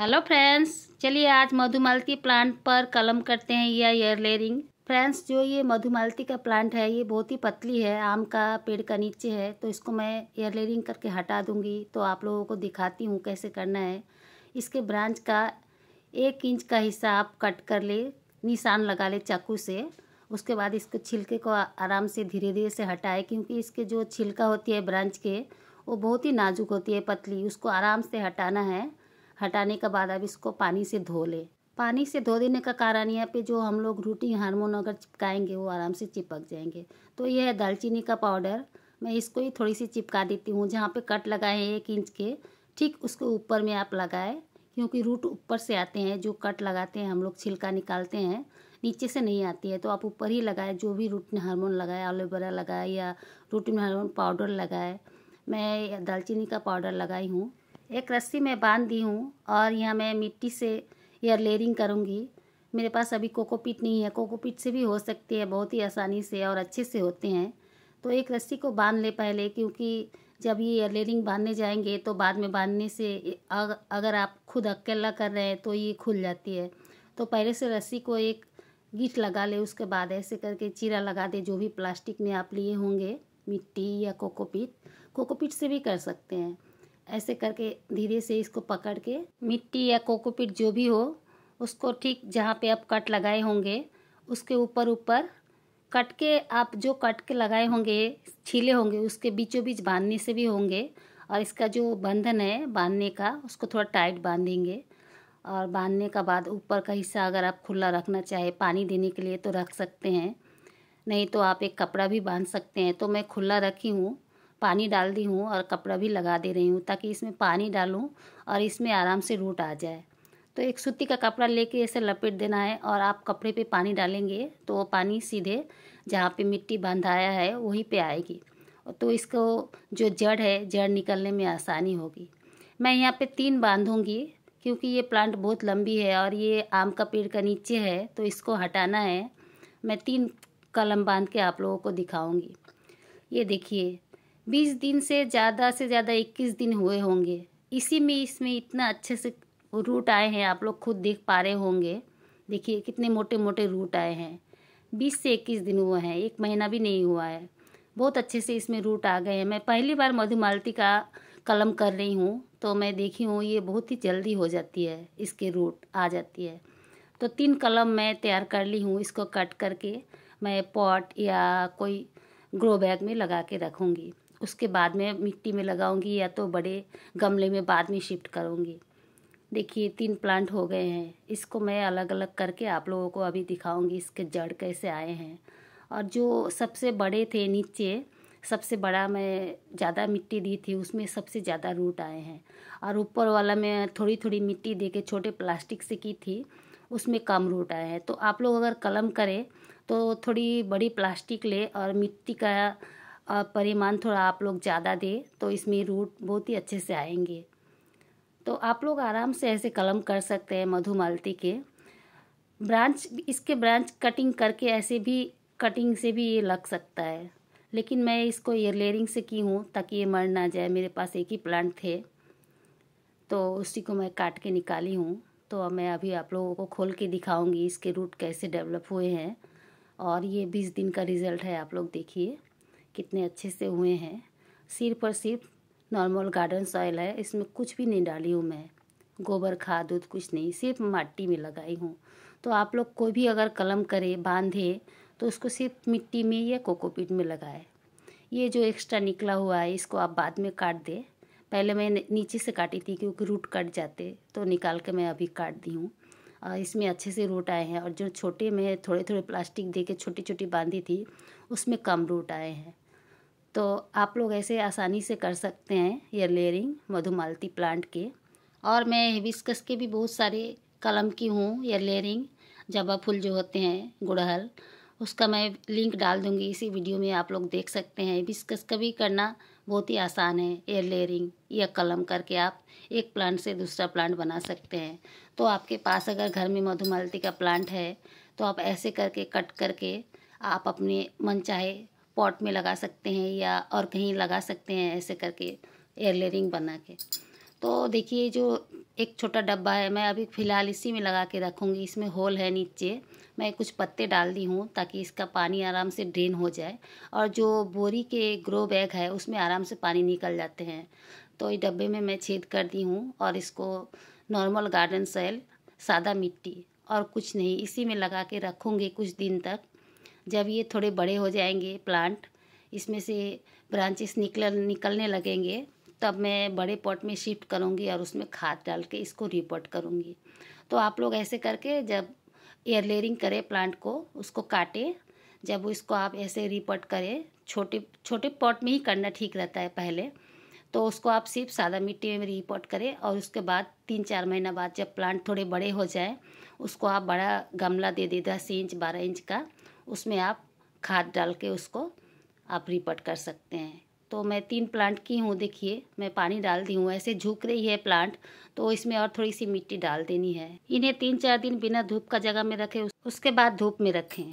hello friends चलिए आज Madhumalti plant पर कलम करते हैं या एयर लेयरिंग फ्रेंड्स जो ये मधुमालती का प्लांट है ये बहुत ही पतली है आम का पेड़ का नीचे है तो इसको मैं एयर लेयरिंग करके हटा दूंगी तो आप लोगों को दिखाती हूँ कैसे करना है इसके ब्रांच का एक इंच का हिस्सा आप कट कर ले निशान लगा ले चाकू से उसके बाद इसके छिलके को आराम से धीरे धीरे से हटाए क्योंकि इसके जो छिलका होती है ब्रांच के वो बहुत ही नाजुक होती है पतली उसको आराम से हटाना है हटाने के बाद अब इसको पानी से धो लें पानी से धो देने का कारण यहाँ पे जो हम लोग रूटी हारमोन अगर चिपकाएंगे वो आराम से चिपक जाएंगे तो ये है दालचीनी का पाउडर मैं इसको ही थोड़ी सी चिपका देती हूँ जहाँ पे कट लगाए हैं एक इंच के ठीक उसके ऊपर में आप लगाए क्योंकि रूट ऊपर से आते हैं जो कट लगाते हैं हम लोग छिलका निकालते हैं नीचे से नहीं आती है तो आप ऊपर ही लगाए जो भी रूट में हारमोन लगाए एलोवेरा लगाए या रूट में हारमोन पाउडर लगाए मैं दालचीनी का पाउडर लगाई हूँ एक रस्सी में बांध दी हूँ और यहाँ मैं मिट्टी से यह लेयरिंग करूँगी मेरे पास अभी कोकोपीट नहीं है कोकोपीट से भी हो सकती है बहुत ही आसानी से और अच्छे से होते हैं तो एक रस्सी को बांध ले पहले क्योंकि जब ये लेरिंग बांधने जाएंगे तो बाद में बांधने से अगर आप खुद अकेला कर रहे हैं तो ये खुल जाती है तो पहले से रस्सी को एक गीट लगा ले उसके बाद ऐसे करके चीरा लगा दे जो भी प्लास्टिक में आप लिए होंगे मिट्टी या कोकोपीट कोकोपीट से भी कर सकते हैं ऐसे करके धीरे से इसको पकड़ के मिट्टी या कोकोपीट जो भी हो उसको ठीक जहाँ पे आप कट लगाए होंगे उसके ऊपर ऊपर कट के आप जो कट के लगाए होंगे छीले होंगे उसके बीचों बीच बांधने से भी होंगे और इसका जो बंधन है बांधने का उसको थोड़ा टाइट बांधेंगे और बांधने का बाद ऊपर का हिस्सा अगर आप खुला रखना चाहे पानी देने के लिए तो रख सकते हैं नहीं तो आप एक कपड़ा भी बांध सकते हैं तो मैं खुला रखी हूँ पानी डाल दी हूँ और कपड़ा भी लगा दे रही हूँ ताकि इसमें पानी डालूँ और इसमें आराम से रूट आ जाए तो एक सूती का कपड़ा लेके ऐसे लपेट देना है और आप कपड़े पे पानी डालेंगे तो वो पानी सीधे जहाँ पे मिट्टी बांधाया है वहीं पे आएगी तो इसको जो जड़ है जड़ निकलने में आसानी होगी मैं यहाँ पे तीन बांधूँगी क्योंकि ये प्लांट बहुत लंबी है और ये आम का पेड़ का नीचे है तो इसको हटाना है मैं तीन कलम बांध के आप लोगों को दिखाऊँगी ये देखिए बीस दिन से ज़्यादा से ज़्यादा इक्कीस दिन हुए होंगे इसी में इसमें इतना अच्छे से रूट आए हैं आप लोग खुद देख पा रहे होंगे देखिए कितने मोटे मोटे रूट आए हैं बीस से इक्कीस दिन हुए हैं एक महीना भी नहीं हुआ है बहुत अच्छे से इसमें रूट आ गए हैं मैं पहली बार मधुमालती का कलम कर रही हूँ तो मैं देखी हूँ ये बहुत ही जल्दी हो जाती है इसके रूट आ जाती है तो तीन कलम मैं तैयार कर ली हूँ इसको कट करके मैं पॉट या कोई ग्रो बैग में लगा के रखूँगी उसके बाद में मिट्टी में लगाऊंगी या तो बड़े गमले में बाद में शिफ्ट करूंगी देखिए तीन प्लांट हो गए हैं इसको मैं अलग अलग करके आप लोगों को अभी दिखाऊंगी इसके जड़ कैसे आए हैं और जो सबसे बड़े थे नीचे सबसे बड़ा मैं ज़्यादा मिट्टी दी थी उसमें सबसे ज़्यादा रूट आए हैं और ऊपर वाला मैं थोड़ी थोड़ी मिट्टी दे के छोटे प्लास्टिक से की थी उसमें कम रूट आए हैं तो आप लोग अगर कलम करें तो थोड़ी बड़ी प्लास्टिक ले और मिट्टी का परिमाण थोड़ा आप लोग ज़्यादा दें तो इसमें रूट बहुत ही अच्छे से आएंगे तो आप लोग आराम से ऐसे कलम कर सकते हैं मधुमालती के ब्रांच इसके ब्रांच कटिंग करके ऐसे भी कटिंग से भी ये लग सकता है लेकिन मैं इसको ये लेयरिंग से की हूँ ताकि ये मर ना जाए मेरे पास एक ही प्लांट थे तो उसी को मैं काट के निकाली हूँ तो अब मैं अभी आप लोगों को खोल के दिखाऊंगी इसके रूट कैसे डेवलप हुए हैं और ये बीस दिन का रिज़ल्ट है आप लोग देखिए कितने अच्छे से हुए हैं सिर्फ और सिर्फ नॉर्मल गार्डन सॉइल है इसमें कुछ भी नहीं डाली हूँ मैं गोबर खाद उद कुछ नहीं सिर्फ माटी में लगाई हूँ तो आप लोग कोई भी अगर कलम करे बांधे तो उसको सिर्फ मिट्टी में या कोकोपीट में लगाए ये जो एक्स्ट्रा निकला हुआ है इसको आप बाद में काट दे पहले मैं नीचे से काटी थी क्योंकि रूट कट जाते तो निकाल के मैं अभी काट दी हूँ इसमें अच्छे से रूट आए हैं और जो छोटे में थोड़े थोड़े प्लास्टिक दे के छोटी छोटी बांधी थी उसमें कम रूट आए हैं तो आप लोग ऐसे आसानी से कर सकते हैं ये लेयरिंग मधुमालती प्लांट के और मैं हिबिस्कस के भी बहुत सारे कलम की हूँ ये लेयरिंग जबा फूल जो होते हैं गुड़हल उसका मैं लिंक डाल दूँगी इसी वीडियो में आप लोग देख सकते हैं हिबिस्कस का भी करना बहुत ही आसान है एयर लेयरिंग या कलम करके आप एक प्लांट से दूसरा प्लांट बना सकते हैं तो आपके पास अगर घर में मधुमालती का प्लांट है तो आप ऐसे करके कट करके आप अपने मन चाहे पॉट में लगा सकते हैं या और कहीं लगा सकते हैं ऐसे करके एयरलेरिंग बना के तो देखिए जो एक छोटा डब्बा है मैं अभी फ़िलहाल इसी में लगा के रखूँगी इसमें होल है नीचे मैं कुछ पत्ते डाल दी हूँ ताकि इसका पानी आराम से ड्रेन हो जाए और जो बोरी के ग्रो बैग है उसमें आराम से पानी निकल जाते हैं तो इस डब्बे में मैं छेद कर दी हूँ और इसको नॉर्मल गार्डन सेल सादा मिट्टी और कुछ नहीं इसी में लगा के रखूँगी कुछ दिन तक जब ये थोड़े बड़े हो जाएंगे प्लांट इसमें से ब्रांचेस निकल निकलने लगेंगे तब मैं बड़े पॉट में शिफ्ट करूँगी और उसमें खाद डाल के इसको रिपोर्ट करूँगी तो आप लोग ऐसे करके जब एयर लेयरिंग करें प्लांट को उसको काटें जब इसको आप ऐसे रिपोर्ट करें छोटे छोटे पॉट में ही करना ठीक रहता है पहले तो उसको आप सिर्फ सादा मिट्टी में रिपोर्ट करें और उसके बाद तीन चार महीना बाद जब प्लांट थोड़े बड़े हो जाए उसको आप बड़ा गमला दे दें दस इंच बारह इंच का उसमें आप खाद डाल के उसको आप रिपट कर सकते हैं तो मैं तीन प्लांट की हूँ देखिए मैं पानी डाल दी हूँ ऐसे झुक रही है प्लांट तो इसमें और थोड़ी सी मिट्टी डाल देनी है इन्हें तीन चार दिन बिना धूप का जगह में रखें उसके बाद धूप में रखें